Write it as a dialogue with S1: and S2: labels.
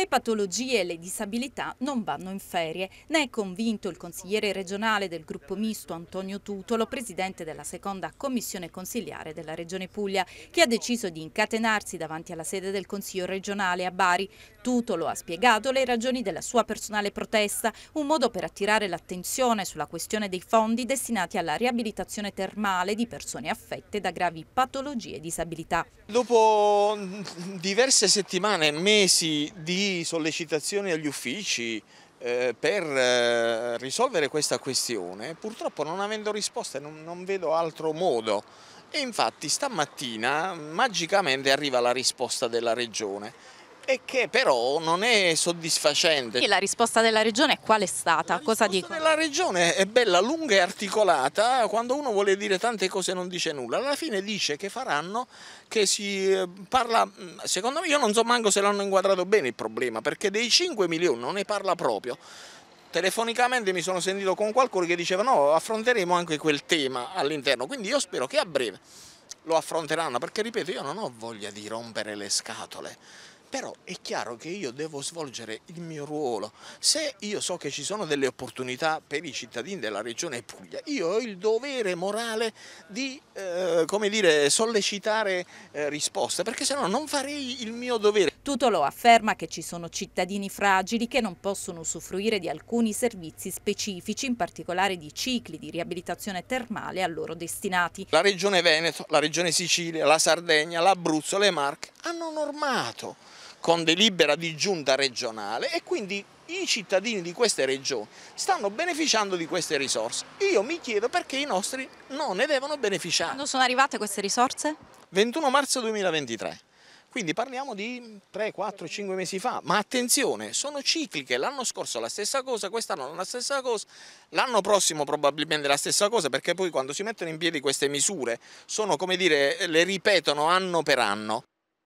S1: Le patologie e le disabilità non vanno in ferie. Ne è convinto il consigliere regionale del gruppo misto Antonio Tutolo, presidente della seconda commissione consiliare della Regione Puglia, che ha deciso di incatenarsi davanti alla sede del Consiglio regionale a Bari. Tutolo ha spiegato le ragioni della sua personale protesta, un modo per attirare l'attenzione sulla questione dei fondi destinati alla riabilitazione termale di persone affette da gravi patologie e disabilità.
S2: Dopo diverse settimane, mesi di sollecitazioni agli uffici eh, per eh, risolvere questa questione, purtroppo non avendo risposte non, non vedo altro modo. E infatti stamattina magicamente arriva la risposta della Regione e che però non è soddisfacente. E la
S1: risposta della Regione quale è stata? La Cosa dico?
S2: La Regione è bella, lunga e articolata, quando uno vuole dire tante cose non dice nulla, alla fine dice che faranno, che si eh, parla, mm, secondo me io non so manco se l'hanno inquadrato bene il problema, perché dei 5 milioni non ne parla proprio telefonicamente mi sono sentito con qualcuno che diceva no, affronteremo anche quel tema all'interno, quindi io spero che a breve lo affronteranno, perché ripeto, io non ho voglia di rompere le scatole però è chiaro che io devo svolgere il mio ruolo. Se io so che ci sono delle opportunità per i cittadini della regione Puglia, io ho il dovere morale di eh, come dire, sollecitare eh, risposte, perché se no non farei il mio dovere. Tutolo afferma che ci sono
S1: cittadini fragili che non possono usufruire di alcuni servizi specifici, in particolare di cicli di riabilitazione termale a loro destinati.
S2: La regione Veneto, la regione Sicilia, la Sardegna, l'Abruzzo, le Marche hanno normato con delibera di giunta regionale e quindi i cittadini di queste regioni stanno beneficiando di queste risorse. Io mi chiedo perché i nostri non ne devono beneficiare. Quando sono arrivate queste risorse? 21 marzo 2023. Quindi parliamo di 3, 4, 5 mesi fa, ma attenzione, sono cicliche, l'anno scorso la stessa cosa, quest'anno la stessa cosa, l'anno prossimo probabilmente la stessa cosa, perché poi quando si mettono in piedi queste misure sono come dire, le ripetono anno per anno.